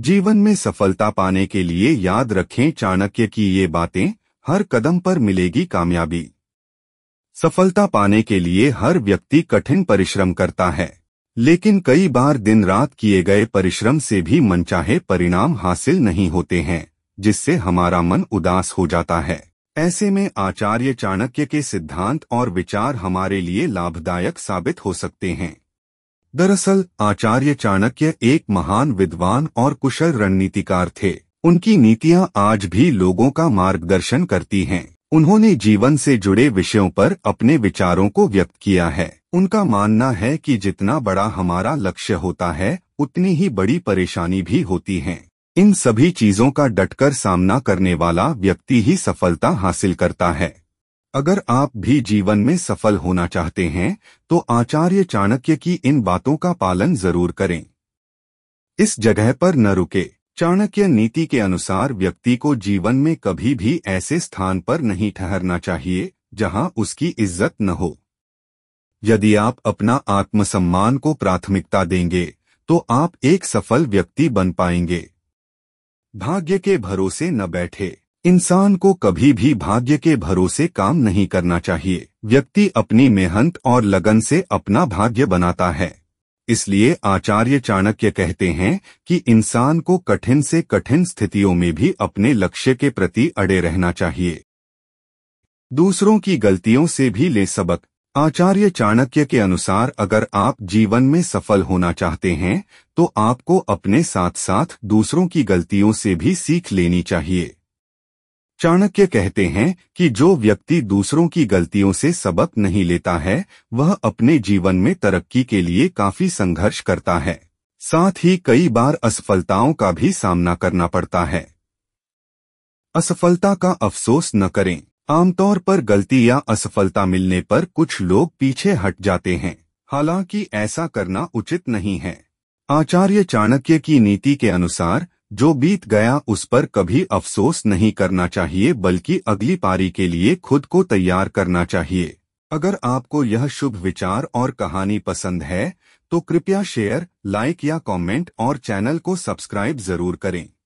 जीवन में सफलता पाने के लिए याद रखें चाणक्य की ये बातें हर कदम पर मिलेगी कामयाबी सफलता पाने के लिए हर व्यक्ति कठिन परिश्रम करता है लेकिन कई बार दिन रात किए गए परिश्रम से भी मनचाहे परिणाम हासिल नहीं होते हैं जिससे हमारा मन उदास हो जाता है ऐसे में आचार्य चाणक्य के सिद्धांत और विचार हमारे लिए लाभदायक साबित हो सकते हैं दरअसल आचार्य चाणक्य एक महान विद्वान और कुशल रणनीतिकार थे उनकी नीतियाँ आज भी लोगों का मार्गदर्शन करती हैं उन्होंने जीवन से जुड़े विषयों पर अपने विचारों को व्यक्त किया है उनका मानना है कि जितना बड़ा हमारा लक्ष्य होता है उतनी ही बड़ी परेशानी भी होती है इन सभी चीजों का डटकर सामना करने वाला व्यक्ति ही सफलता हासिल करता है अगर आप भी जीवन में सफल होना चाहते हैं तो आचार्य चाणक्य की इन बातों का पालन जरूर करें इस जगह पर न रुके चाणक्य नीति के अनुसार व्यक्ति को जीवन में कभी भी ऐसे स्थान पर नहीं ठहरना चाहिए जहां उसकी इज्जत न हो यदि आप अपना आत्मसम्मान को प्राथमिकता देंगे तो आप एक सफल व्यक्ति बन पाएंगे भाग्य के भरोसे न बैठे इंसान को कभी भी भाग्य के भरोसे काम नहीं करना चाहिए व्यक्ति अपनी मेहनत और लगन से अपना भाग्य बनाता है इसलिए आचार्य चाणक्य कहते हैं कि इंसान को कठिन से कठिन स्थितियों में भी अपने लक्ष्य के प्रति अड़े रहना चाहिए दूसरों की गलतियों से भी ले सबक आचार्य चाणक्य के अनुसार अगर आप जीवन में सफल होना चाहते हैं तो आपको अपने साथ साथ दूसरों की गलतियों से भी सीख लेनी चाहिए चाणक्य कहते हैं कि जो व्यक्ति दूसरों की गलतियों से सबक नहीं लेता है वह अपने जीवन में तरक्की के लिए काफी संघर्ष करता है साथ ही कई बार असफलताओं का भी सामना करना पड़ता है असफलता का अफसोस न करें आमतौर पर गलती या असफलता मिलने पर कुछ लोग पीछे हट जाते हैं हालांकि ऐसा करना उचित नहीं है आचार्य चाणक्य की नीति के अनुसार जो बीत गया उस पर कभी अफसोस नहीं करना चाहिए बल्कि अगली पारी के लिए खुद को तैयार करना चाहिए अगर आपको यह शुभ विचार और कहानी पसंद है तो कृपया शेयर लाइक या कमेंट और चैनल को सब्सक्राइब जरूर करें